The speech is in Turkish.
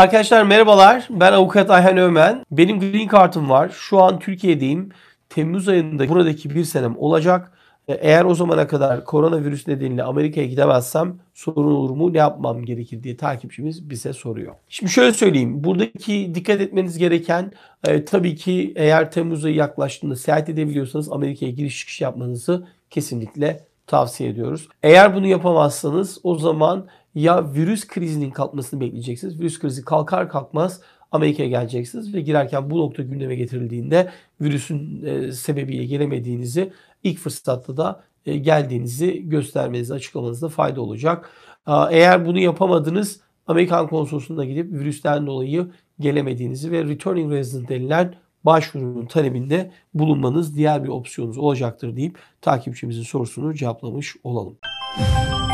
Arkadaşlar merhabalar. Ben avukat Ayhan Ömen. Benim green card'ım var. Şu an Türkiye'deyim. Temmuz ayında buradaki bir senem olacak. E, eğer o zamana kadar koronavirüs nedeniyle Amerika'ya gidemezsem sorun olur mu? Ne yapmam gerekir diye takipçimiz bize soruyor. Şimdi şöyle söyleyeyim. Buradaki dikkat etmeniz gereken e, tabii ki eğer Temmuz ayı yaklaştığında seyahat edebiliyorsanız Amerika'ya giriş çıkış yapmanızı kesinlikle tavsiye ediyoruz. Eğer bunu yapamazsanız o zaman ya virüs krizinin kalkmasını bekleyeceksiniz. Virüs krizi kalkar kalkmaz Amerika'ya geleceksiniz ve girerken bu nokta gündeme getirildiğinde virüsün e, sebebiyle gelemediğinizi ilk fırsatta da e, geldiğinizi göstermeniz, açıklamanızda fayda olacak. E, eğer bunu yapamadınız Amerikan konsolosluğuna gidip virüsten dolayı gelemediğinizi ve returning resident denilen başvurunun talebinde bulunmanız diğer bir opsiyonunuz olacaktır deyip takipçimizin sorusunu cevaplamış olalım. Müzik